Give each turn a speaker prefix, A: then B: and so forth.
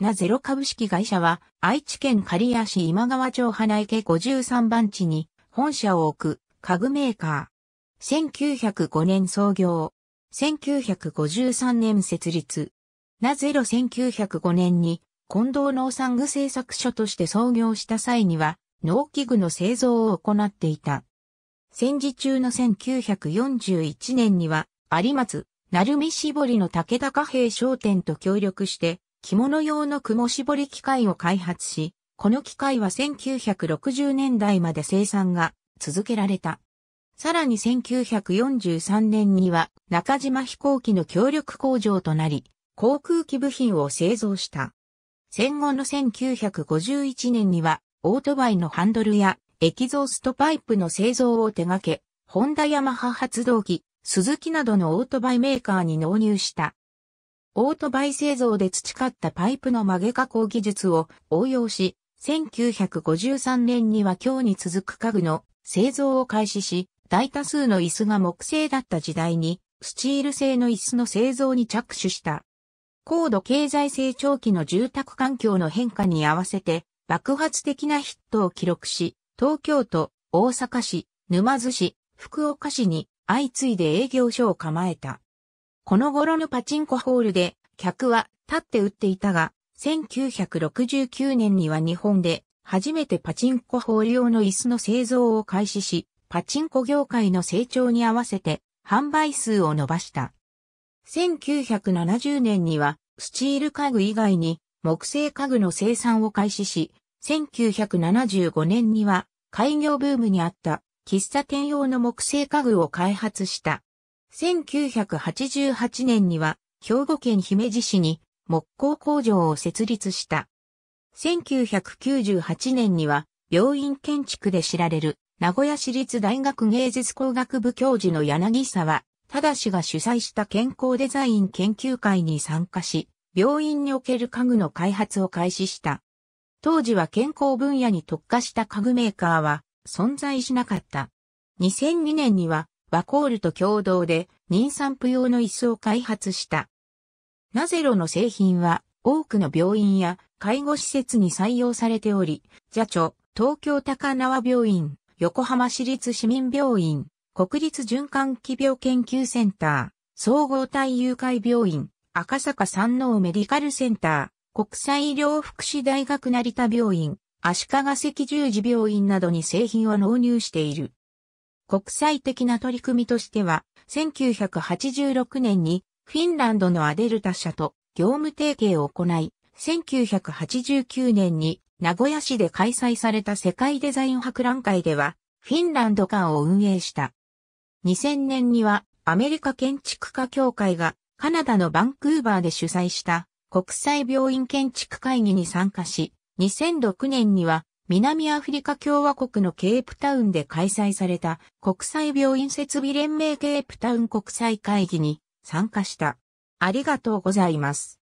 A: なゼロ株式会社は、愛知県刈谷市今川町花池53番地に本社を置く家具メーカー。1905年創業。1953年設立。なゼロ1905年に近藤農産具製作所として創業した際には、農機具の製造を行っていた。戦時中の1941年には、有松、鳴海絞りの武田貨幣商店と協力して、着物用の雲絞り機械を開発し、この機械は1960年代まで生産が続けられた。さらに1943年には中島飛行機の協力工場となり、航空機部品を製造した。戦後の1951年にはオートバイのハンドルやエキゾーストパイプの製造を手掛け、ホンダヤマハ発動機、スズキなどのオートバイメーカーに納入した。オートバイ製造で培ったパイプの曲げ加工技術を応用し、1953年には今日に続く家具の製造を開始し、大多数の椅子が木製だった時代に、スチール製の椅子の製造に着手した。高度経済成長期の住宅環境の変化に合わせて、爆発的なヒットを記録し、東京都、大阪市、沼津市、福岡市に相次いで営業所を構えた。この頃のパチンコホールで客は立って打っていたが、1969年には日本で初めてパチンコホール用の椅子の製造を開始し、パチンコ業界の成長に合わせて販売数を伸ばした。1970年にはスチール家具以外に木製家具の生産を開始し、1975年には開業ブームにあった喫茶店用の木製家具を開発した。1988年には、兵庫県姫路市に木工工場を設立した。1998年には、病院建築で知られる、名古屋市立大学芸術工学部教授の柳沢、正が主催した健康デザイン研究会に参加し、病院における家具の開発を開始した。当時は健康分野に特化した家具メーカーは存在しなかった。2002年にはワコールと共同で妊産婦用の椅子を開発した。ナゼロの製品は多くの病院や介護施設に採用されており、ジ長、東京高輪病院、横浜市立市民病院、国立循環器病研究センター、総合体誘拐病院、赤坂三能メディカルセンター、国際医療福祉大学成田病院、足利赤十字病院などに製品を納入している。国際的な取り組みとしては、1986年にフィンランドのアデルタ社と業務提携を行い、1989年に名古屋市で開催された世界デザイン博覧会では、フィンランド館を運営した。2000年にはアメリカ建築家協会がカナダのバンクーバーで主催した国際病院建築会議に参加し、2006年には南アフリカ共和国のケープタウンで開催された国際病院設備連盟ケープタウン国際会議に参加した。ありがとうございます。